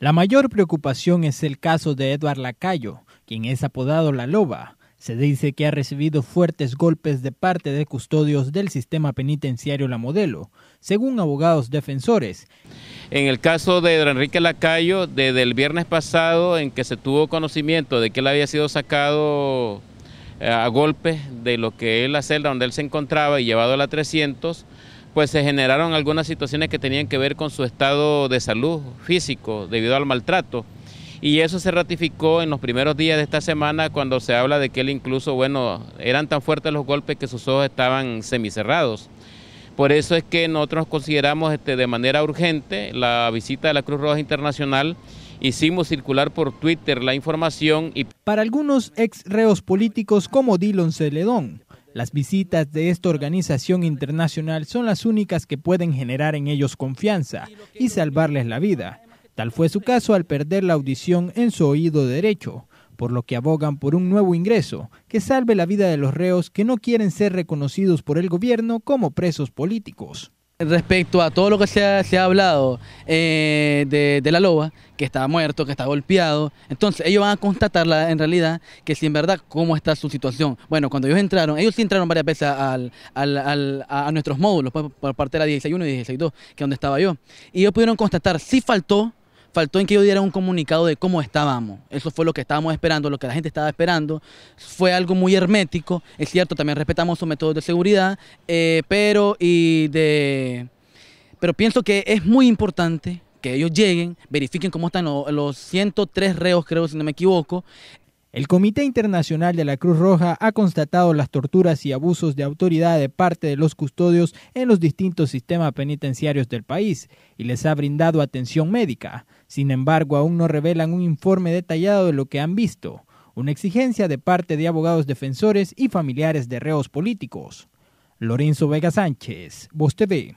La mayor preocupación es el caso de Edward Lacayo, quien es apodado La Loba. Se dice que ha recibido fuertes golpes de parte de custodios del sistema penitenciario La Modelo, según abogados defensores. En el caso de Enrique Lacayo, desde el viernes pasado en que se tuvo conocimiento de que él había sido sacado eh, a golpes de lo que es la celda donde él se encontraba y llevado a la 300, pues se generaron algunas situaciones que tenían que ver con su estado de salud físico debido al maltrato. Y eso se ratificó en los primeros días de esta semana cuando se habla de que él incluso, bueno, eran tan fuertes los golpes que sus ojos estaban semicerrados. Por eso es que nosotros consideramos este, de manera urgente la visita de la Cruz Roja Internacional. Hicimos circular por Twitter la información y... Para algunos ex reos políticos como Dylan Celedón, las visitas de esta organización internacional son las únicas que pueden generar en ellos confianza y salvarles la vida. Tal fue su caso al perder la audición en su oído derecho, por lo que abogan por un nuevo ingreso que salve la vida de los reos que no quieren ser reconocidos por el gobierno como presos políticos. Respecto a todo lo que se ha, se ha hablado eh, de, la loba, que está muerto, que está golpeado, entonces ellos van a constatar en realidad que si en verdad cómo está su situación. Bueno, cuando ellos entraron, ellos sí entraron varias veces a, nuestros módulos, pues, por, parte de la 161 y 162, que es donde estaba yo, y ellos pudieron constatar si faltó faltó en que yo diera un comunicado de cómo estábamos. Eso fue lo que estábamos esperando, lo que la gente estaba esperando. Fue algo muy hermético, es cierto, también respetamos sus método de seguridad, eh, pero, y de, pero pienso que es muy importante que ellos lleguen, verifiquen cómo están los 103 reos, creo, si no me equivoco, el Comité Internacional de la Cruz Roja ha constatado las torturas y abusos de autoridad de parte de los custodios en los distintos sistemas penitenciarios del país y les ha brindado atención médica. Sin embargo, aún no revelan un informe detallado de lo que han visto, una exigencia de parte de abogados defensores y familiares de reos políticos. Lorenzo Vega Sánchez, Voz TV.